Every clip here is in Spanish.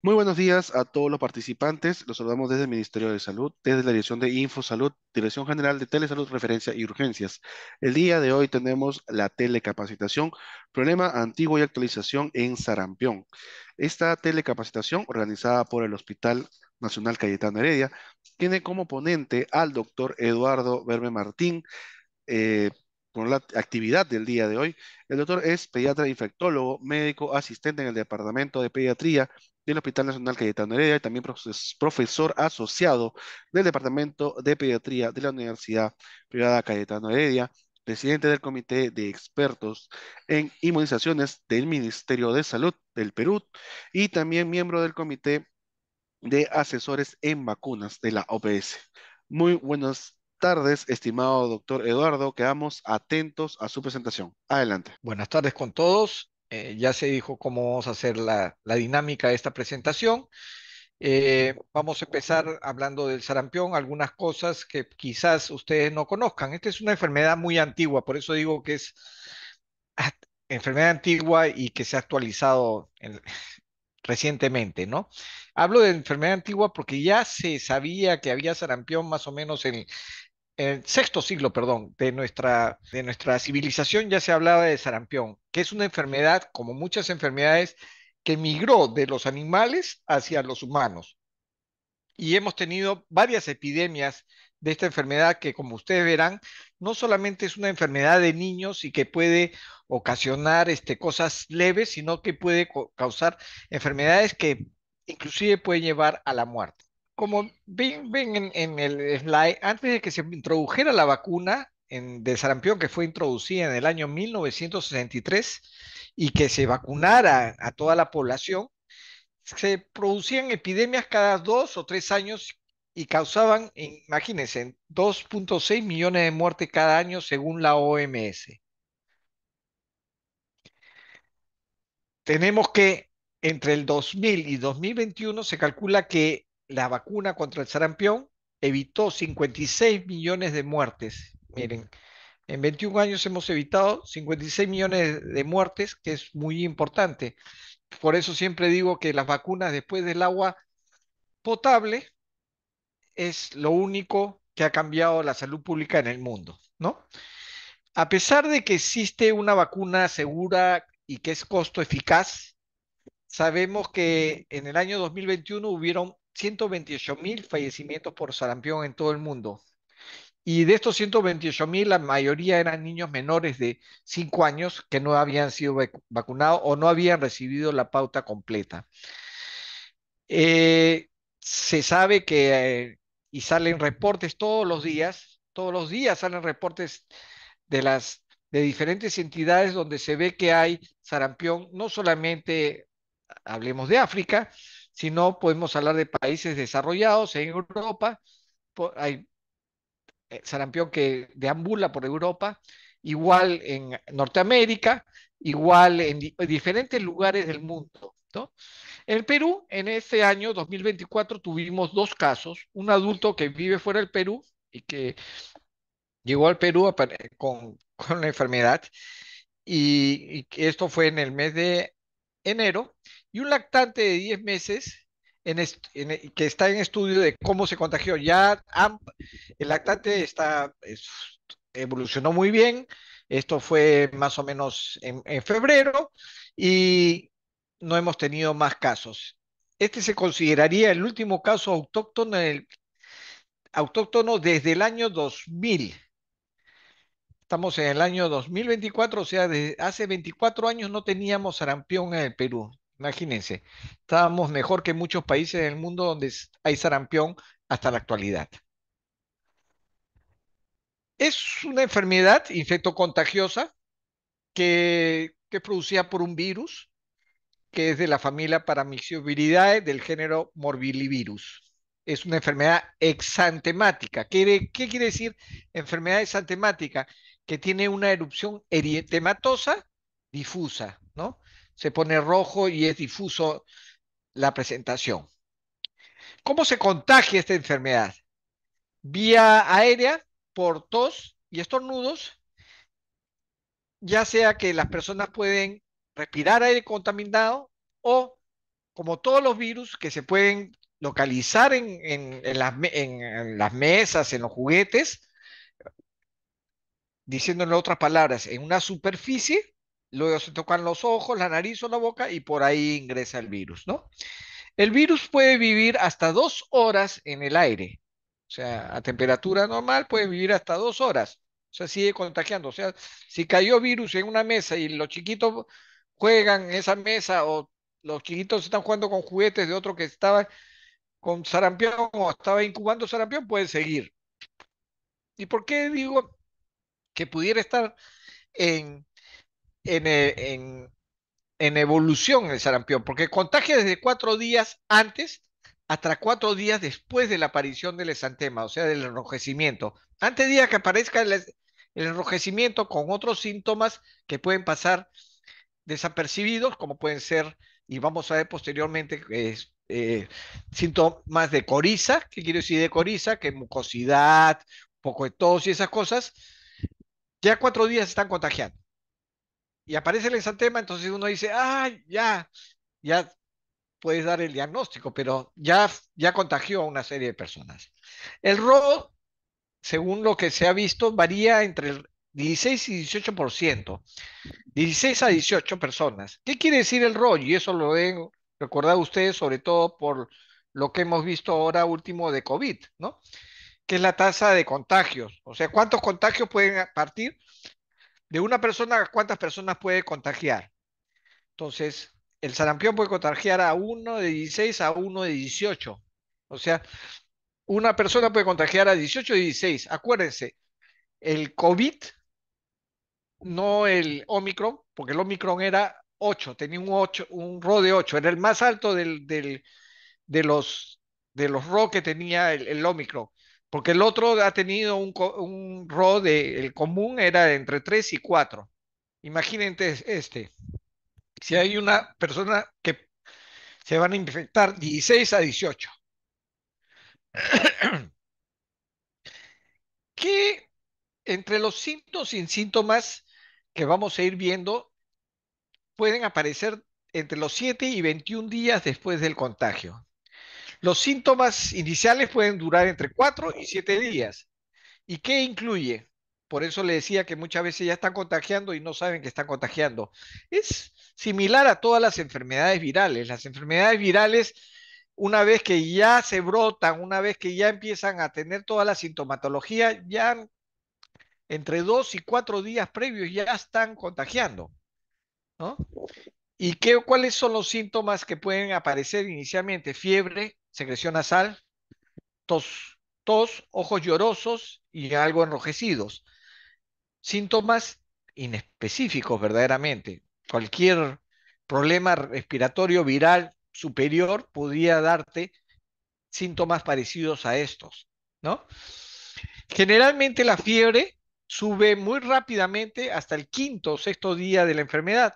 Muy buenos días a todos los participantes. Los saludamos desde el Ministerio de Salud, desde la Dirección de Infosalud, Dirección General de Telesalud, Referencia y Urgencias. El día de hoy tenemos la telecapacitación, problema antiguo y actualización en sarampión. Esta telecapacitación, organizada por el Hospital Nacional Cayetano Heredia, tiene como ponente al doctor Eduardo Verme Martín. Eh, por con la actividad del día de hoy. El doctor es pediatra infectólogo, médico asistente en el Departamento de Pediatría del Hospital Nacional Cayetano Heredia y también profesor asociado del Departamento de Pediatría de la Universidad Privada Cayetano Heredia, presidente del Comité de Expertos en Inmunizaciones del Ministerio de Salud del Perú y también miembro del Comité de Asesores en Vacunas de la OPS. Muy buenas tardes, estimado doctor Eduardo. Quedamos atentos a su presentación. Adelante. Buenas tardes con todos. Eh, ya se dijo cómo vamos a hacer la, dinámica de esta presentación. Eh, vamos a empezar hablando del sarampión, algunas cosas que quizás ustedes no conozcan. Esta es una enfermedad muy antigua, por eso digo que es enfermedad antigua y que se ha actualizado recientemente, ¿no? Hablo de enfermedad antigua porque ya se sabía que había sarampión más o menos en el sexto siglo, perdón, de nuestra, de nuestra civilización ya se hablaba de sarampión, que es una enfermedad, como muchas enfermedades, que migró de los animales hacia los humanos. Y hemos tenido varias epidemias de esta enfermedad que, como ustedes verán, no solamente es una enfermedad de niños y que puede ocasionar este, cosas leves, sino que puede causar enfermedades que inclusive pueden llevar a la muerte como ven, en, el slide, antes de que se introdujera la vacuna en, de sarampión que fue introducida en el año 1963 y que se vacunara a toda la población, se producían epidemias cada dos o tres años y causaban, imagínense, 2.6 millones de muertes cada año según la OMS. Tenemos que entre el 2000 y 2021 se calcula que la vacuna contra el sarampión evitó 56 millones de muertes. Miren, en 21 años hemos evitado 56 millones de muertes, que es muy importante. Por eso siempre digo que las vacunas después del agua potable es lo único que ha cambiado la salud pública en el mundo, ¿no? A pesar de que existe una vacuna segura y que es costo eficaz, sabemos que en el año 2021 hubieron 128 mil fallecimientos por sarampión en todo el mundo. Y de estos 128 mil, la mayoría eran niños menores de 5 años que no habían sido vacunados o no habían recibido la pauta completa. Eh, se sabe que, eh, y salen reportes todos los días, todos los días salen reportes de las de diferentes entidades donde se ve que hay sarampión, no solamente hablemos de África, si no, podemos hablar de países desarrollados en Europa. Hay eh, sarampión que deambula por Europa, igual en Norteamérica, igual en diferentes lugares del mundo. En el Perú, en este año 2024, tuvimos dos casos, un adulto que vive fuera del Perú y que llegó al Perú eh, con, con la enfermedad, y esto fue en el mes de enero, y un lactante de 10 meses e, que está en estudio de cómo se contagió. Ya el lactante está, evolucionó muy bien. Esto fue más o menos en, febrero y no hemos tenido más casos. Este se consideraría el último caso autóctono, desde el año 2000. Estamos en el año 2024, o sea, hace 24 años no teníamos sarampión en el Perú. Imagínense, estábamos mejor que muchos países del mundo donde hay sarampión hasta la actualidad. Es una enfermedad infectocontagiosa que, que es producida por un virus que es de la familia Paramyxoviridae del género Morbillivirus. Es una enfermedad exantemática. ¿Qué, ¿Qué quiere decir enfermedad exantemática? Que tiene una erupción eritematosa difusa se pone rojo y es difuso la presentación. ¿Cómo se contagia esta enfermedad? Vía aérea, por tos y estornudos, ya sea que las personas pueden respirar aire contaminado o, como todos los virus que se pueden localizar en, en, las, en las mesas, en los juguetes, diciéndolo otras palabras, en una superficie luego se tocan los ojos, la nariz o la boca y por ahí ingresa el virus, ¿no? El virus puede vivir hasta dos horas en el aire, o sea, a temperatura normal puede vivir hasta dos horas, o sea, sigue contagiando, o sea, si cayó virus en una mesa y los chiquitos juegan en esa mesa o los chiquitos están jugando con juguetes de otro que estaba con sarampión o estaba incubando sarampión, puede seguir. ¿Y por qué digo que pudiera estar en eh, en, evolución el sarampión, porque contagia desde cuatro días antes hasta cuatro días después de la aparición del esantema o sea, del enrojecimiento. Antes de que aparezca el, enrojecimiento con otros síntomas que pueden pasar desapercibidos, como pueden ser, y vamos a ver posteriormente, eh, síntomas de coriza, que quiero decir de coriza, que mucosidad, poco de tos y esas cosas, ya cuatro días están contagiando y aparece el exantema, entonces uno dice, ah, ya, ya puedes dar el diagnóstico, pero ya, ya contagió a una serie de personas. El RO, según lo que se ha visto, varía entre el 16 y 18%. 16 a 18 personas. ¿Qué quiere decir el RO? Y eso lo he recordado ustedes, sobre todo por lo que hemos visto ahora último de COVID, ¿no? Que es la tasa de contagios. O sea, ¿cuántos contagios pueden partir? de una persona, ¿cuántas personas puede contagiar? Entonces, el sarampión puede contagiar a uno de 16 a uno de 18. O sea, una persona puede contagiar a 18 y 16. Acuérdense, el COVID, no el Omicron, porque el Omicron era 8, tenía un 8, un RO de 8, era el más alto de los de los RO que tenía el, el Omicron. Porque el otro ha tenido un, un RO de, el común era entre 3 y 4. Imagínense este. Si hay una persona que se van a infectar 16 a 18. ¿Qué entre los síntomas y síntomas que vamos a ir viendo pueden aparecer entre los 7 y 21 días después del contagio? Los síntomas iniciales pueden durar entre 4 y 7 días. ¿Y qué incluye? Por eso le decía que muchas veces ya están contagiando y no saben que están contagiando. Es similar a todas las enfermedades virales. Las enfermedades virales, una vez que ya se brotan, una vez que ya empiezan a tener toda la sintomatología, ya entre dos y cuatro días previos ya están contagiando. ¿no? ¿Y qué, cuáles son los síntomas que pueden aparecer inicialmente? Fiebre, secreción nasal, tos, tos, ojos llorosos y algo enrojecidos. Síntomas inespecíficos verdaderamente. Cualquier problema respiratorio viral superior podría darte síntomas parecidos a estos, ¿no? Generalmente la fiebre sube muy rápidamente hasta el quinto o sexto día de la enfermedad,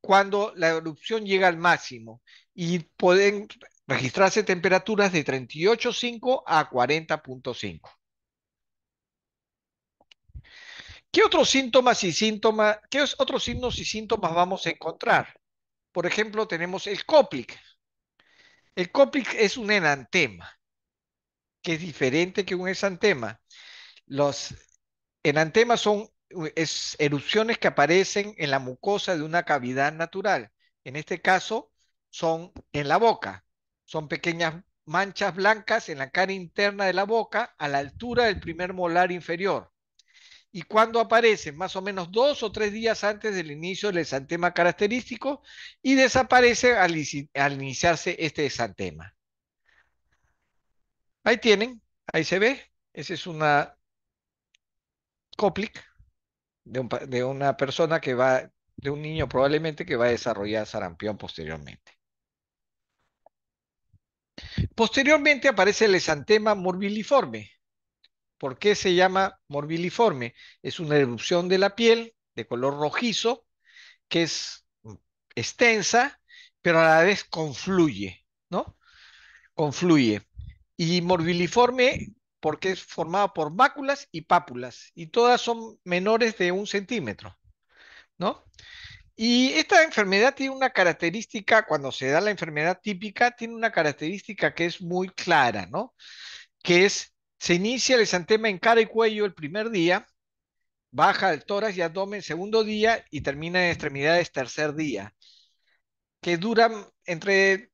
cuando la erupción llega al máximo y pueden registrarse temperaturas de 38.5 a 40.5. ¿Qué otros síntomas y síntomas, qué otros signos y síntomas vamos a encontrar? Por ejemplo, tenemos el cóplic. El cóplic es un enantema, que es diferente que un exantema. Los enantemas son erupciones que aparecen en la mucosa de una cavidad natural. En este caso, son en la boca. Son pequeñas manchas blancas en la cara interna de la boca a la altura del primer molar inferior. Y cuando aparecen, más o menos dos o tres días antes del inicio del exantema característico y desaparece al, iniciarse este exantema. Ahí tienen, ahí se ve. ese es una cóplic de, de una persona que va, de un niño probablemente que va a desarrollar sarampión posteriormente. Posteriormente aparece el exantema morbiliforme. ¿Por qué se llama morbiliforme? Es una erupción de la piel de color rojizo que es extensa, pero a la vez confluye, ¿no? Confluye. Y morbiliforme porque es formado por máculas y pápulas, y todas son menores de un centímetro, ¿no? Y esta enfermedad tiene una característica, cuando se da la enfermedad típica, tiene una característica que es muy clara, ¿no? Que es, se inicia el exantema en cara y cuello el primer día, baja el tórax y abdomen segundo día y termina en extremidades tercer día, que dura entre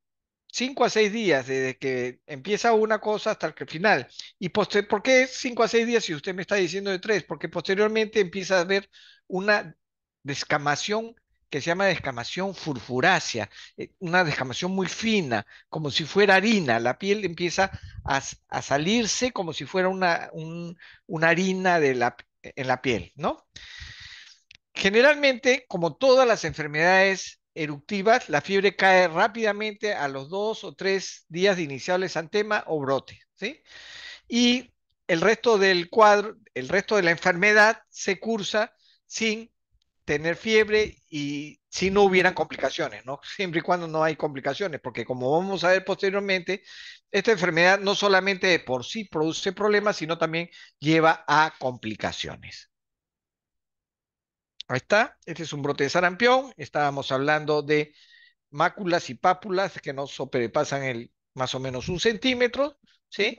cinco a seis días desde que empieza una cosa hasta el final. ¿Y por qué cinco a seis días si usted me está diciendo de tres? Porque posteriormente empieza a haber una descamación que se llama descamación furfurácea, eh, una descamación muy fina, como si fuera harina. La piel empieza a, salirse como si fuera una, una harina de la, en la piel, ¿no? Generalmente, como todas las enfermedades eruptivas, la fiebre cae rápidamente a los dos o tres días de iniciar el santema o brote, ¿sí? Y el resto del cuadro, el resto de la enfermedad se cursa sin tener fiebre y si no hubieran complicaciones, ¿no? Siempre y cuando no hay complicaciones, porque como vamos a ver posteriormente, esta enfermedad no solamente de por sí produce problemas, sino también lleva a complicaciones. Ahí está, este es un brote de sarampión, estábamos hablando de máculas y pápulas que no sobrepasan el, más o menos un centímetro, ¿sí?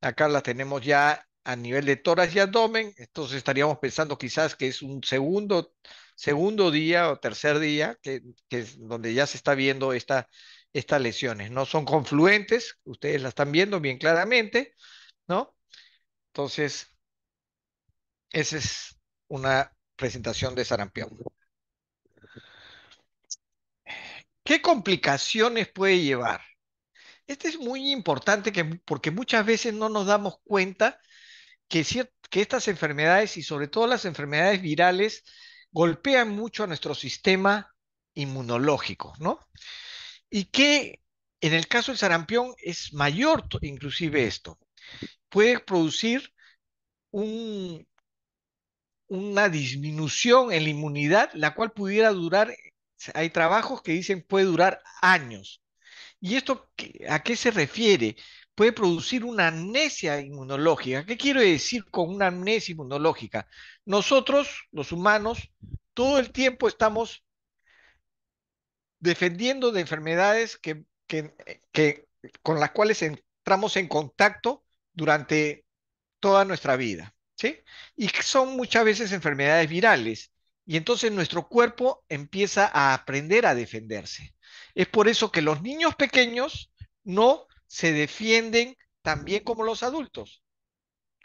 Acá las tenemos ya a nivel de tórax y abdomen, entonces estaríamos pensando quizás que es un segundo segundo día o tercer día, que, es donde ya se está viendo estas lesiones, ¿no? Son confluentes, ustedes las están viendo bien claramente, ¿no? Entonces, esa es una presentación de sarampión. ¿Qué complicaciones puede llevar? Este es muy importante que, porque muchas veces no nos damos cuenta que, que estas enfermedades y sobre todo las enfermedades virales golpean mucho a nuestro sistema inmunológico, ¿no? Y que en el caso del sarampión es mayor inclusive esto. Puede producir una disminución en la inmunidad, la cual pudiera durar, hay trabajos que dicen puede durar años. ¿Y esto a qué se refiere? Puede producir una amnesia inmunológica. ¿Qué quiero decir con una amnesia inmunológica? Nosotros, los humanos, todo el tiempo estamos defendiendo de enfermedades que, con las cuales entramos en contacto durante toda nuestra vida, ¿sí? Y son muchas veces enfermedades virales. Y entonces nuestro cuerpo empieza a aprender a defenderse. Es por eso que los niños pequeños no se defienden tan bien como los adultos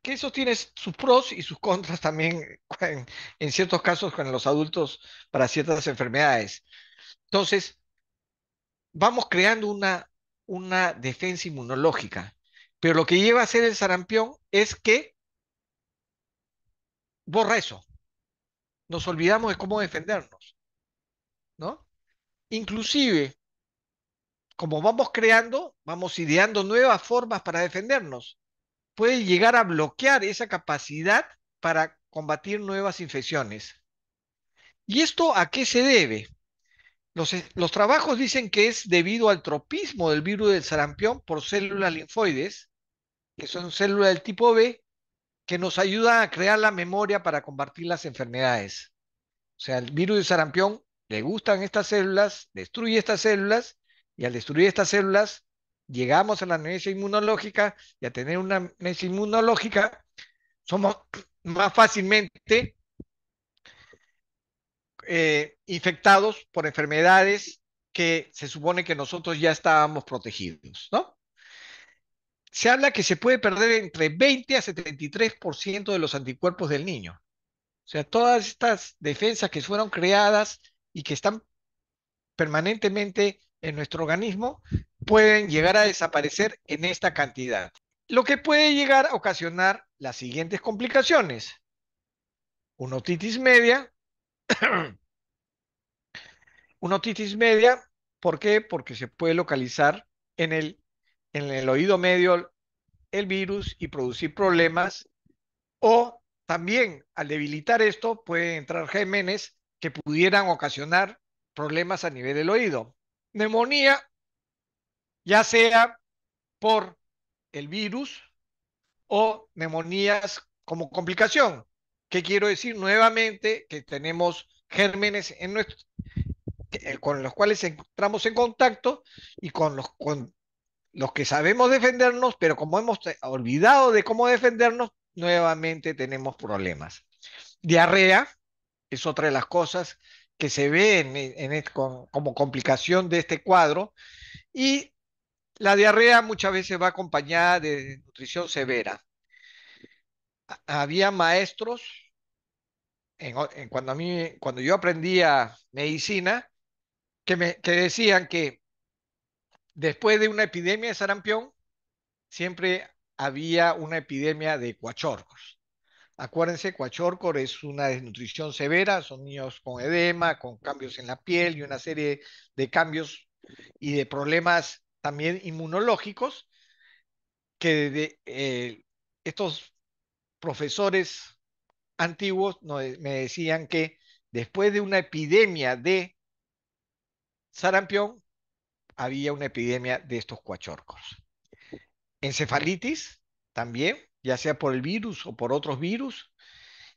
que eso tiene sus pros y sus contras también en, ciertos casos con los adultos para ciertas enfermedades. Entonces, vamos creando una, una defensa inmunológica, pero lo que lleva a ser el sarampión es que borra eso. Nos olvidamos de cómo defendernos, ¿no? Inclusive, como vamos creando, vamos ideando nuevas formas para defendernos puede llegar a bloquear esa capacidad para combatir nuevas infecciones. ¿Y esto a qué se debe? Los, eh, trabajos dicen que es debido al tropismo del virus del sarampión por células linfoides, que son células del tipo B, que nos ayudan a crear la memoria para combatir las enfermedades. O sea, el virus del sarampión le gustan estas células, destruye estas células, y al destruir estas células llegamos a la mesa inmunológica y a tener una mesa inmunológica, somos más fácilmente eh, infectados por enfermedades que se supone que nosotros ya estábamos protegidos, ¿no? Se habla que se puede perder entre 20 a 73% de los anticuerpos del niño. O sea, todas estas defensas que fueron creadas y que están permanentemente en nuestro organismo pueden llegar a desaparecer en esta cantidad, lo que puede llegar a ocasionar las siguientes complicaciones. Una otitis media. una otitis media, ¿por qué? Porque se puede localizar en el, en el oído medio el virus y producir problemas. O también al debilitar esto pueden entrar gémenes que pudieran ocasionar problemas a nivel del oído. Neumonía ya sea por el virus o neumonías como complicación. ¿Qué quiero decir? Nuevamente que tenemos gérmenes en nuestro, eh, con los cuales entramos en contacto y con los, con los que sabemos defendernos, pero como hemos olvidado de cómo defendernos, nuevamente tenemos problemas. Diarrea es otra de las cosas que se ve como complicación de este cuadro y la diarrea muchas veces va acompañada de nutrición severa. Había maestros, en, cuando, yo aprendía medicina, que, decían que después de una epidemia de sarampión, siempre había una epidemia de cuachorcos. Acuérdense, cuachorcor es una desnutrición severa, son niños con edema, con cambios en la piel y una serie de cambios y de problemas también inmunológicos que eh, estos profesores antiguos eh, me decían que después de una epidemia de sarampión, había una epidemia de estos cuachorcos. Encefalitis también, ya sea por el virus o por otros virus.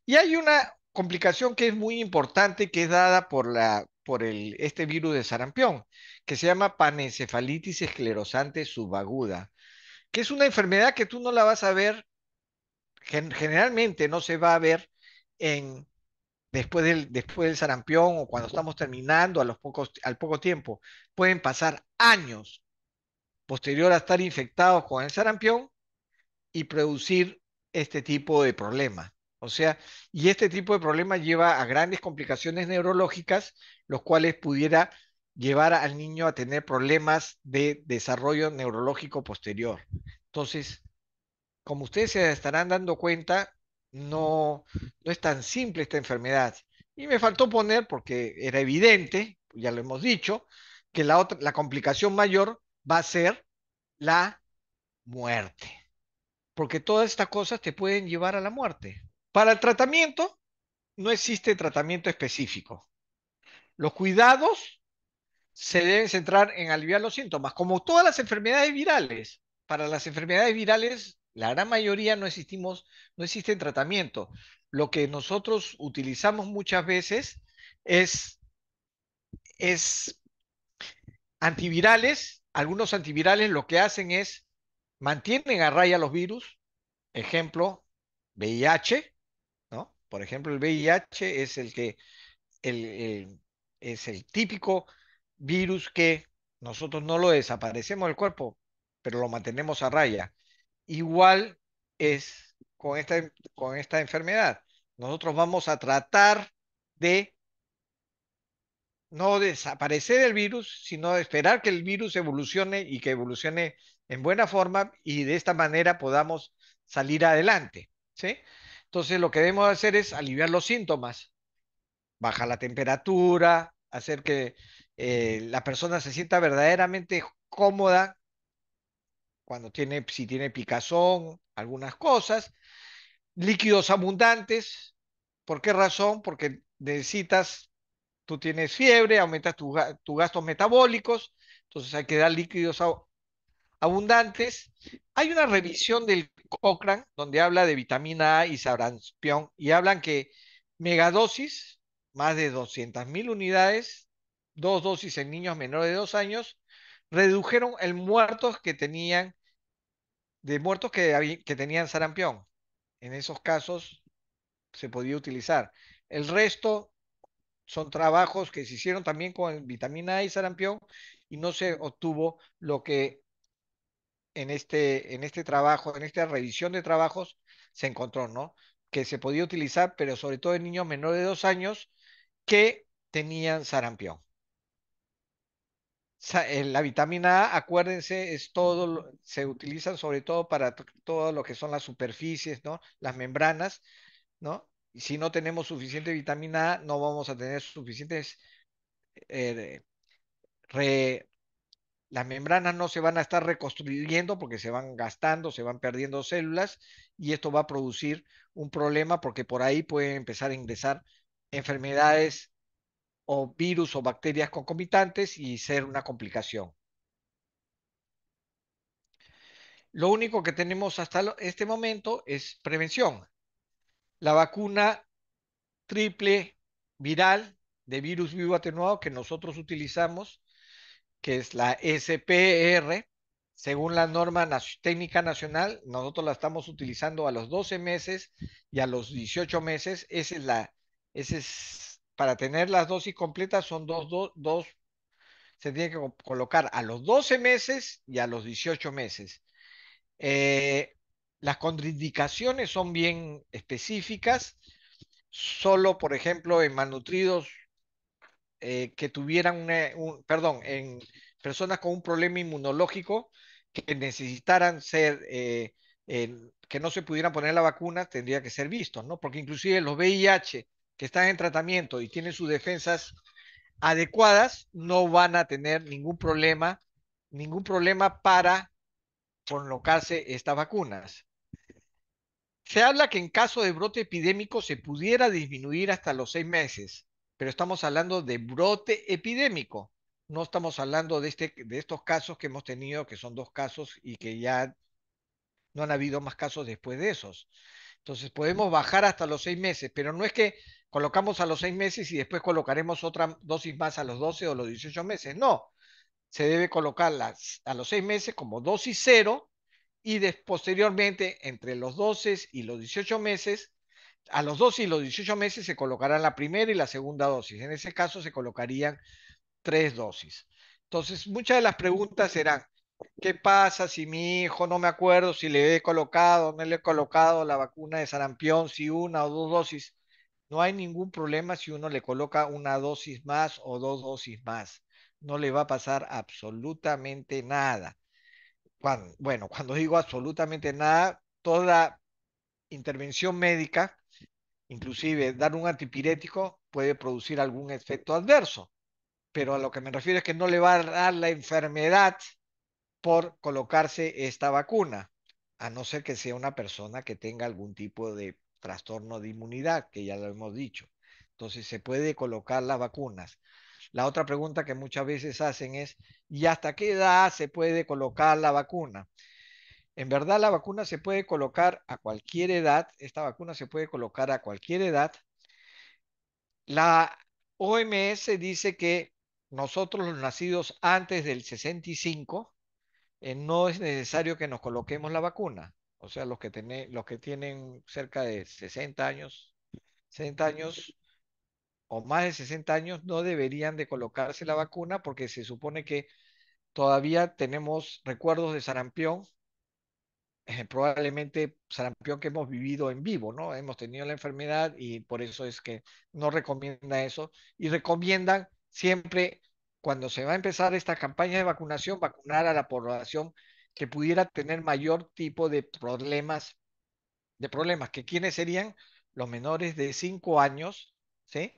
Y hay una complicación que es muy importante, que es dada por la por el, este virus de sarampión, que se llama panencefalitis esclerosante subaguda, que es una enfermedad que tú no la vas a ver, generalmente no se va a ver en, después, del, después del sarampión o cuando estamos terminando a los pocos, al poco tiempo. Pueden pasar años posterior a estar infectados con el sarampión y producir este tipo de problema O sea, y este tipo de problema lleva a grandes complicaciones neurológicas los cuales pudiera llevar al niño a tener problemas de desarrollo neurológico posterior. Entonces, como ustedes se estarán dando cuenta, no, no es tan simple esta enfermedad. Y me faltó poner, porque era evidente, ya lo hemos dicho, que la complicación mayor va a ser la muerte. Porque todas estas cosas te pueden llevar a la muerte. Para el tratamiento, no existe tratamiento específico. Los cuidados se deben centrar en aliviar los síntomas. Como todas las enfermedades virales, para las enfermedades virales, la gran mayoría no existimos, no existen tratamientos. Lo que nosotros utilizamos muchas veces es, es antivirales. Algunos antivirales lo que hacen es mantienen a raya los virus. Ejemplo, VIH, ¿no? Por ejemplo, el VIH es el que el es el típico virus que nosotros no lo desaparecemos del cuerpo, pero lo mantenemos a raya. Igual es con esta, con esta enfermedad. Nosotros vamos a tratar de no desaparecer el virus, sino de esperar que el virus evolucione y que evolucione en buena forma y de esta manera podamos salir adelante. ¿sí? Entonces lo que debemos hacer es aliviar los síntomas, baja la temperatura, hacer que eh, la persona se sienta verdaderamente cómoda cuando tiene, si tiene picazón, algunas cosas. Líquidos abundantes, ¿por qué razón? Porque necesitas, tú tienes fiebre, aumentas tus tu gastos metabólicos, entonces hay que dar líquidos abundantes. Hay una revisión del Cochrane donde habla de vitamina A y sarampión y hablan que megadosis más de 200.000 unidades, dos dosis en niños menores de dos años, redujeron el muertos que tenían, de muertos que, que tenían sarampión. En esos casos se podía utilizar. El resto son trabajos que se hicieron también con vitamina A e y sarampión y no se obtuvo lo que en este, en este trabajo, en esta revisión de trabajos, se encontró, ¿no? Que se podía utilizar, pero sobre todo en niños menores de dos años, que tenían sarampión. Eh, la vitamina A, acuérdense, es todo, se utilizan sobre todo para todo lo que son las superficies, ¿no? Las membranas, ¿no? Y si no tenemos suficiente vitamina A, no vamos a tener suficientes eh, las membranas no se van a estar reconstruyendo porque se van gastando, se van perdiendo células y esto va a producir un problema porque por ahí puede empezar a ingresar enfermedades o virus o bacterias concomitantes y ser una complicación. Lo único que tenemos hasta este momento es prevención. La vacuna triple viral de virus vivo atenuado que nosotros utilizamos, que es la SPR, según la norma técnica nacional, nosotros la estamos utilizando a los 12 meses y a los 18 meses. Esa es la es, para tener las dosis completas son dos, dos, dos, se tiene que colocar a los 12 meses y a los 18 meses. Eh, las contraindicaciones son bien específicas. Solo, por ejemplo, en malnutridos eh, que tuvieran un, perdón, en personas con un problema inmunológico que necesitaran ser, eh, que no se pudieran poner la vacuna, tendría que ser visto ¿no? Porque inclusive los VIH que están en tratamiento y tienen sus defensas adecuadas, no van a tener ningún problema, ningún problema para colocarse estas vacunas. Se habla que en caso de brote epidémico se pudiera disminuir hasta los seis meses, pero estamos hablando de brote epidémico. No estamos hablando de, este, de estos casos que hemos tenido, que son dos casos y que ya no han habido más casos después de esos. Entonces podemos bajar hasta los seis meses, pero no es que colocamos a los seis meses y después colocaremos otra dosis más a los 12 o los 18 meses. No, se debe colocar a los seis meses como dosis cero y posteriormente entre los 12 y los 18 meses, a los 12 y los 18 meses se colocarán la primera y la segunda dosis. En ese caso se colocarían tres dosis. Entonces, muchas de las preguntas serán, ¿Qué pasa si mi hijo, no me acuerdo si le he colocado, no le he colocado la vacuna de sarampión, si una o dos dosis? No hay ningún problema si uno le coloca una dosis más o dos dosis más. No le va a pasar absolutamente nada. bueno, cuando digo absolutamente nada, toda intervención médica, inclusive dar un antipirético, puede producir algún efecto adverso. Pero a lo que me refiero es que no le va a dar la enfermedad por colocarse esta vacuna, a no ser que sea una persona que tenga algún tipo de trastorno de inmunidad, que ya lo hemos dicho. Entonces se puede colocar las vacunas. La otra pregunta que muchas veces hacen es, ¿y hasta qué edad se puede colocar la vacuna? En verdad la vacuna se puede colocar a cualquier edad, esta vacuna se puede colocar a cualquier edad. La OMS dice que nosotros los nacidos antes del 65 eh, no es necesario que nos coloquemos la vacuna. O sea, los que, los que tienen cerca de 60 años, 60 años o más de 60 años no deberían de colocarse la vacuna porque se supone que todavía tenemos recuerdos de sarampión, eh, probablemente sarampión que hemos vivido en vivo, ¿no? Hemos tenido la enfermedad y por eso es que no recomienda eso y recomiendan siempre cuando se va a empezar esta campaña de vacunación, vacunar a la población que pudiera tener mayor tipo de problemas, de problemas, que quienes serían los menores de 5 años, ¿sí?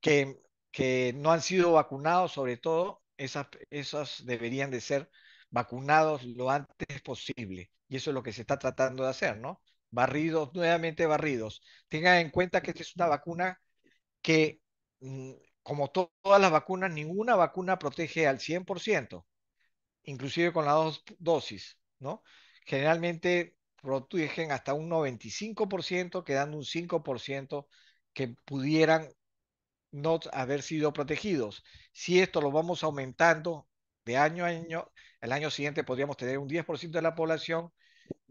Que, que no han sido vacunados, sobre todo, esas, esas deberían de ser vacunados lo antes posible. Y eso es lo que se está tratando de hacer, ¿no? Barridos, nuevamente barridos. Tengan en cuenta que esta es una vacuna que mm, como todas las vacunas, ninguna vacuna protege al 100%, inclusive con las dos dosis, ¿no? Generalmente protegen hasta un 95%, quedando un 5% que pudieran no haber sido protegidos. Si esto lo vamos aumentando de año a año, el año siguiente podríamos tener un 10% de la población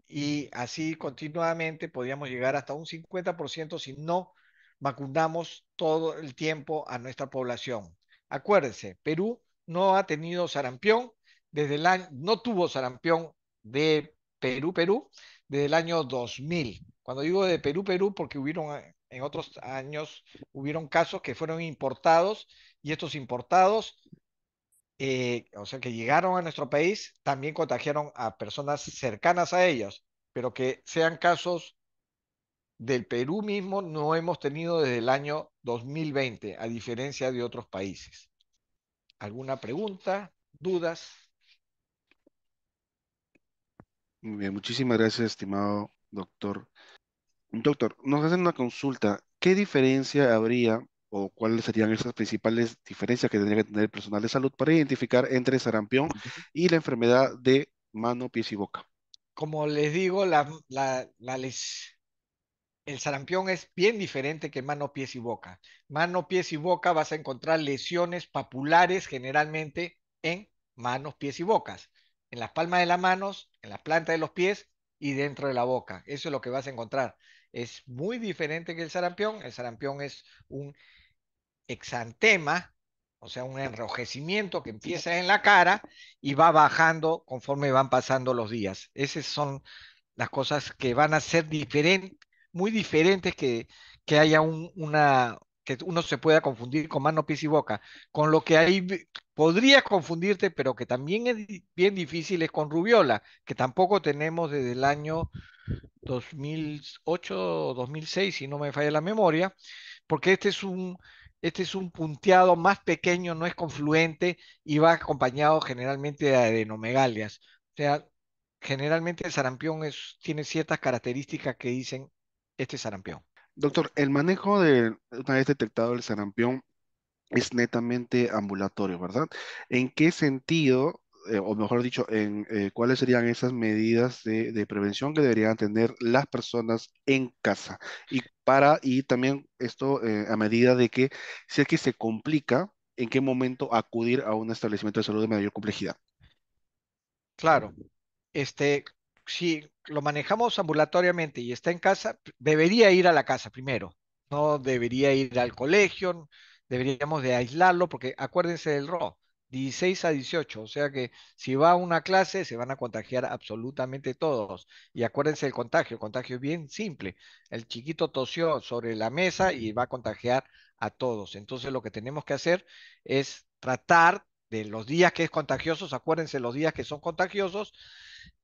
y así continuamente podríamos llegar hasta un 50% si no vacunamos todo el tiempo a nuestra población. Acuérdense, Perú no ha tenido sarampión desde el año, no tuvo sarampión de Perú, Perú, desde el año 2000. Cuando digo de Perú, Perú, porque hubieron eh, en otros años, hubieron casos que fueron importados y estos importados, eh, o sea, que llegaron a nuestro país, también contagiaron a personas cercanas a ellos, pero que sean casos del Perú mismo no hemos tenido desde el año 2020, a diferencia de otros países. ¿Alguna pregunta? ¿Dudas? Muy bien, muchísimas gracias, estimado doctor. Doctor, nos hacen una consulta. ¿Qué diferencia habría o cuáles serían esas principales diferencias que tendría que tener el personal de salud para identificar entre sarampión y la enfermedad de mano, pies y boca? Como les digo, la, la les, el sarampión es bien diferente que mano, pies y boca. Mano, pies y boca vas a encontrar lesiones papulares generalmente en manos, pies y bocas. En las palmas de las manos, en las plantas de los pies y dentro de la boca. Eso es lo que vas a encontrar. Es muy diferente que el sarampión. El sarampión es un exantema, o sea, un enrojecimiento que empieza en la cara y va bajando conforme van pasando los días. Esas son las cosas que van a ser diferentes muy diferentes que, que haya una, que uno se pueda confundir con mano, pies y boca. Con lo que ahí podrías confundirte, pero que también es bien difícil, es con Rubiola, que tampoco tenemos desde el año 2008 o 2006, si no me falla la memoria, porque este es un... Este es un punteado más pequeño, no es confluente y va acompañado generalmente de adenomegalias. O sea, generalmente el sarampión es, tiene ciertas características que dicen este sarampión. Doctor, el manejo de una vez detectado el sarampión es netamente ambulatorio, ¿verdad? ¿En qué sentido, eh, o mejor dicho, en eh, cuáles serían esas medidas de, prevención que deberían tener las personas en casa? Y para, y también esto eh, a medida de que si es que se complica, ¿en qué momento acudir a un establecimiento de salud de mayor complejidad? Claro. Este, si lo manejamos ambulatoriamente y está en casa, debería ir a la casa primero, no debería ir al colegio, deberíamos de aislarlo, porque acuérdense del RO, 16 a 18, o sea que si va a una clase se van a contagiar absolutamente todos. Y acuérdense del contagio, el contagio es bien simple, el chiquito tosió sobre la mesa y va a contagiar a todos. Entonces lo que tenemos que hacer es tratar de los días que es contagiosos, acuérdense los días que son contagiosos,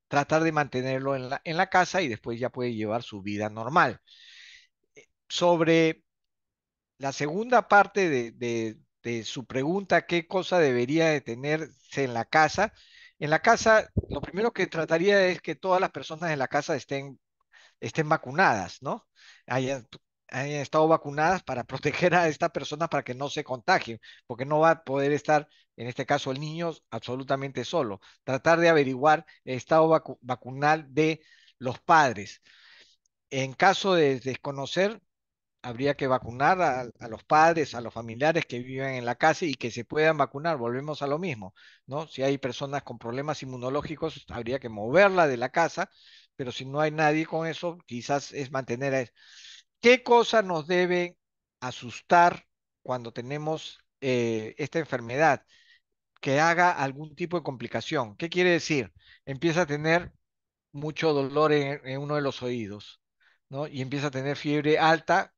tratar de mantenerlo en la, en la casa y después ya puede llevar su vida normal. Eh, sobre la segunda parte de, de, su pregunta, ¿qué cosa debería de tenerse en la casa? En la casa, lo primero que trataría es que todas las personas en la casa estén, estén vacunadas, ¿no? hay han estado vacunadas para proteger a esta persona para que no se contagien porque no va a poder estar, en este caso el niño, absolutamente solo. Tratar de averiguar el estado vacunal de los padres. En caso de desconocer, habría que vacunar a, a, los padres, a los familiares que viven en la casa y que se puedan vacunar. Volvemos a lo mismo, ¿no? Si hay personas con problemas inmunológicos, habría que moverla de la casa, pero si no hay nadie con eso, quizás es mantener a ¿Qué cosa nos debe asustar cuando tenemos eh, esta enfermedad? Que haga algún tipo de complicación. ¿Qué quiere decir? Empieza a tener mucho dolor en, uno de los oídos, ¿no? Y empieza a tener fiebre alta,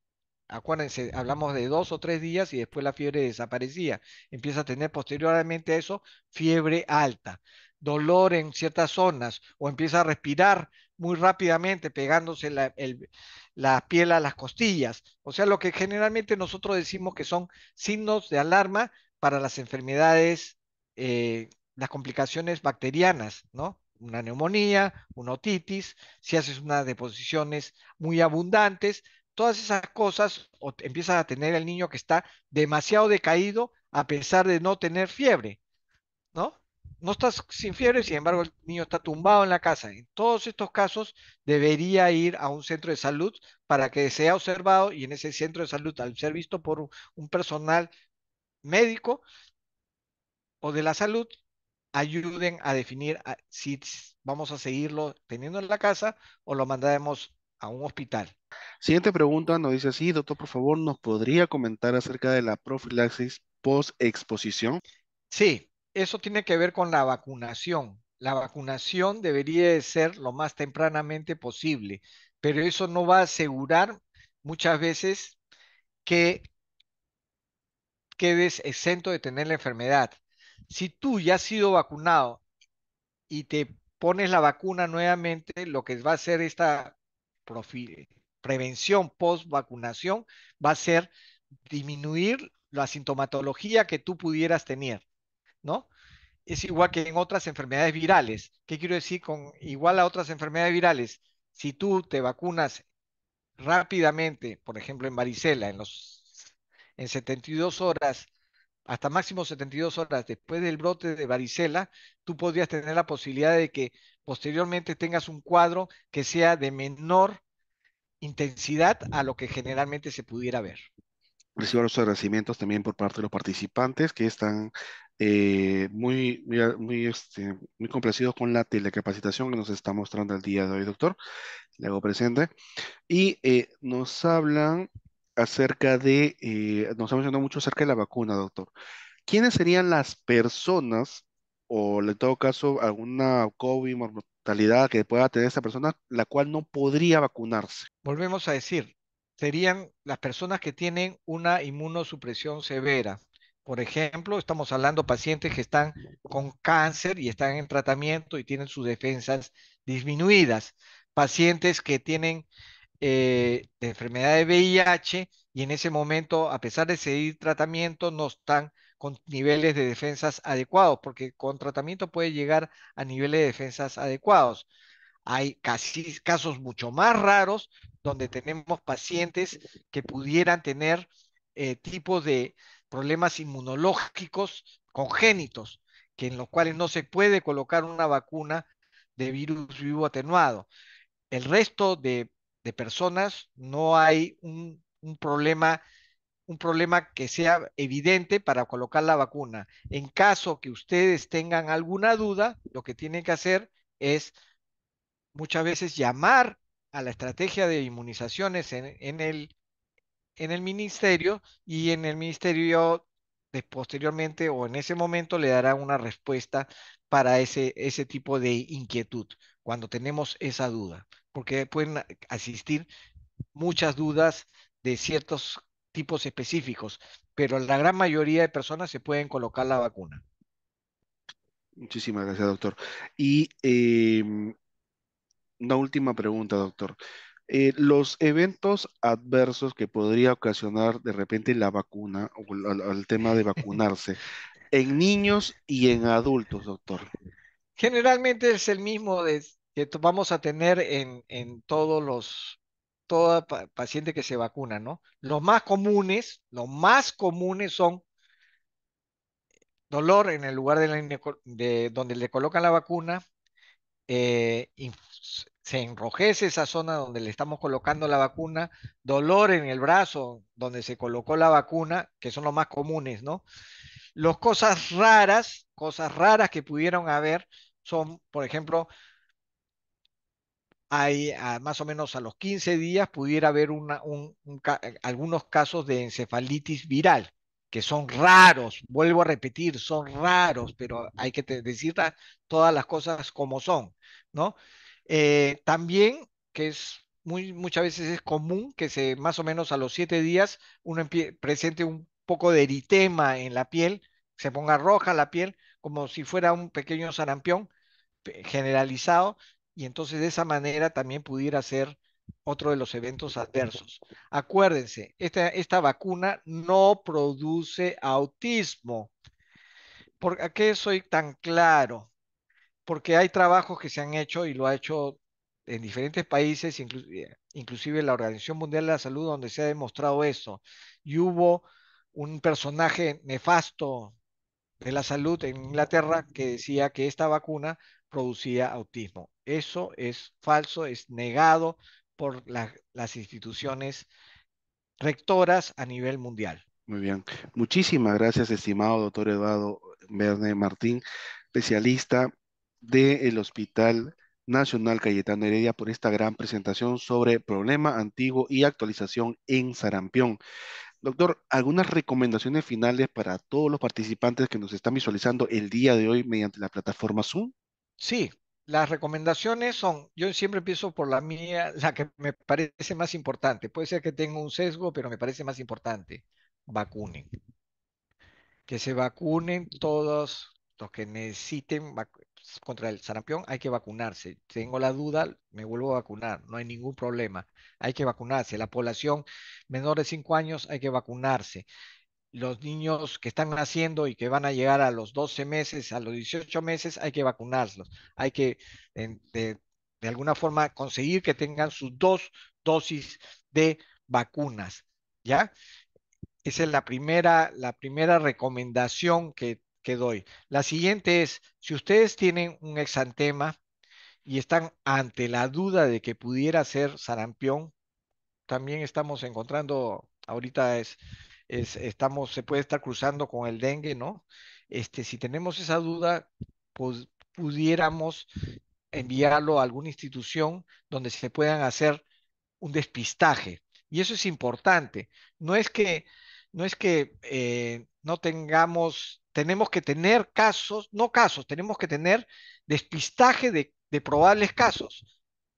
acuérdense, hablamos de dos o tres días y después la fiebre desaparecía. Empieza a tener posteriormente eso, fiebre alta, dolor en ciertas zonas o empieza a respirar muy rápidamente, pegándose la, piel a las costillas. O sea, lo que generalmente nosotros decimos que son signos de alarma para las enfermedades, eh, las complicaciones bacterianas, ¿no? Una neumonía, una otitis, si haces unas deposiciones muy abundantes, todas esas cosas o empiezas a tener el niño que está demasiado decaído a pesar de no tener fiebre no estás sin fiebre, sin embargo el niño está tumbado en la casa. En todos estos casos debería ir a un centro de salud para que sea observado y en ese centro de salud, al ser visto por un personal médico o de la salud, ayuden a definir ah, si vamos a seguirlo teniendo en la casa o lo mandaremos a un hospital. Siguiente pregunta nos dice así, doctor, por favor, ¿nos podría comentar acerca de la profilaxis post exposición? Sí, eso tiene que ver con la vacunación. La vacunación debería de ser lo más tempranamente posible, pero eso no va a asegurar muchas veces que quedes exento de tener la enfermedad. Si tú ya has sido vacunado y te pones la vacuna nuevamente, lo que va a hacer esta prevención post vacunación va a ser disminuir la sintomatología que tú pudieras tener. ¿no? Es igual que en otras enfermedades virales. ¿Qué quiero decir con igual a otras enfermedades virales? Si tú te vacunas rápidamente, por ejemplo en varicela, en, los, en 72 horas, hasta máximo 72 horas después del brote de varicela, tú podrías tener la posibilidad de que posteriormente tengas un cuadro que sea de menor intensidad a lo que generalmente se pudiera ver. Recibo los agradecimientos también por parte de los participantes que están eh, muy, muy, este, muy complacido con la telecapacitación que nos está mostrando el día de hoy, doctor. Le hago presente. Y eh, nos hablan acerca de, eh, nos ha mencionado mucho acerca de la vacuna, doctor. ¿Quiénes serían las personas, o en todo caso, alguna COVID, mortalidad que pueda tener esta persona, la cual no podría vacunarse? Volvemos a decir, serían las personas que tienen una inmunosupresión severa, por ejemplo, estamos hablando de pacientes que están con cáncer y están en tratamiento y tienen sus defensas disminuidas. Pacientes que tienen eh, enfermedad de VIH y en ese momento, a pesar de seguir tratamiento, no están con niveles de defensas adecuados, porque con tratamiento puede llegar a niveles de defensas adecuados. Hay casi, casos mucho más raros donde tenemos pacientes que pudieran tener eh, tipos de, problemas inmunológicos congénitos, que en los cuales no se puede colocar una vacuna de virus vivo atenuado. El resto de, personas no hay un, problema un problema que sea evidente para colocar la vacuna. En caso que ustedes tengan alguna duda, lo que tienen que hacer es muchas veces llamar a la estrategia de inmunizaciones en el en el ministerio y en el ministerio posteriormente o en ese momento le dará una respuesta para ese, ese tipo de inquietud, cuando tenemos esa duda, porque pueden asistir muchas dudas de ciertos tipos específicos, pero la gran mayoría de personas se pueden colocar la vacuna. Muchísimas gracias, doctor. Y em, una última pregunta, doctor. Eh, los eventos adversos que podría ocasionar de repente la vacuna o el tema de vacunarse en niños y en adultos, doctor. Generalmente es el mismo que vamos a tener en, todos los toda paciente que se vacuna, ¿no? Los más comunes, los más comunes son dolor en el lugar de, donde le colocan la vacuna, eh, se enrojece esa zona donde le estamos colocando la vacuna, dolor en el brazo donde se colocó la vacuna, que son los más comunes, ¿no? Las cosas raras, cosas raras que pudieron haber son, por ejemplo, hay más o menos a los 15 días pudiera haber una, eh, algunos casos de encefalitis viral, que son raros, vuelvo a repetir, son raros, pero hay que decir todas las cosas como son, ¿no? Eh, también, que es muy, muchas veces es común que se más o menos a los siete días uno presente un poco de eritema en la piel, se ponga roja la piel, como si fuera un pequeño sarampión generalizado, y entonces de esa manera también pudiera ser otro de los eventos adversos. Acuérdense, esta, esta vacuna no produce autismo. ¿Por qué soy tan claro? porque hay trabajos que se han hecho y lo ha hecho en diferentes países, eh, inclusive la Organización Mundial de la Salud, donde se ha demostrado eso. Y hubo un personaje nefasto de la salud en Inglaterra que decía que esta vacuna producía autismo. Eso es falso, es negado por las instituciones rectoras a nivel mundial. Muy bien. Muchísimas gracias, estimado doctor Eduardo Verne Martín, especialista del Hospital Nacional Cayetano Heredia por esta gran presentación sobre problema antiguo y actualización en sarampión. Doctor, algunas recomendaciones finales para todos los participantes que nos están visualizando el día de hoy mediante la plataforma Zoom. Sí, las recomendaciones son, yo siempre empiezo por la mía, la que me parece más importante. Puede ser que tenga un sesgo, pero me parece más importante. Vacunen. Que se vacunen todos los que necesiten contra el sarampión hay que vacunarse. Tengo la duda, me vuelvo a vacunar, no hay ningún problema. Hay que vacunarse. La población menor de 5 años hay que vacunarse. Los niños que están naciendo y que van a llegar a los 12 meses, a los 18 meses, hay que vacunarlos. Hay que, de, alguna forma, conseguir que tengan sus dos dosis de vacunas. ¿Ya? Esa es la primera, la primera recomendación que doy. La siguiente es, si ustedes tienen un exantema y están ante la duda de que pudiera ser sarampión, también estamos encontrando, ahorita es, estamos, se puede estar cruzando con el dengue, ¿no? Este, si tenemos esa duda, pues pudiéramos enviarlo a alguna institución donde se puedan hacer un despistaje. Y eso es importante. No es que, no es que eh, no tengamos tenemos que tener casos, no casos, tenemos que tener despistaje de, probables casos,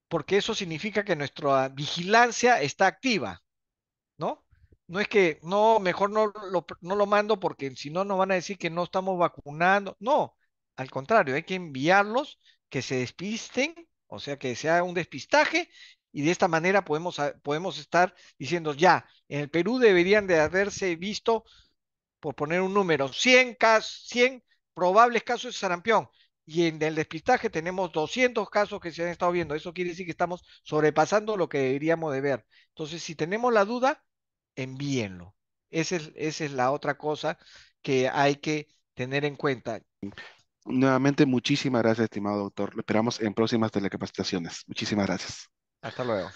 porque eso significa que nuestra vigilancia está activa, ¿no? No es que, no, mejor no lo, no lo mando porque si no nos van a decir que no estamos vacunando, no, al contrario, hay que enviarlos que se despisten, o sea, que sea un despistaje y de esta manera podemos, podemos estar diciendo, ya, en el Perú deberían de haberse visto por poner un número, 100, casos, 100 probables casos de sarampión y en el despistaje tenemos 200 casos que se han estado viendo. Eso quiere decir que estamos sobrepasando lo que deberíamos de ver. Entonces, si tenemos la duda, envíenlo. es, esa es la otra cosa que hay que tener en cuenta. Nuevamente, muchísimas gracias, estimado doctor. Lo esperamos en próximas telecapacitaciones. Muchísimas gracias. Hasta luego.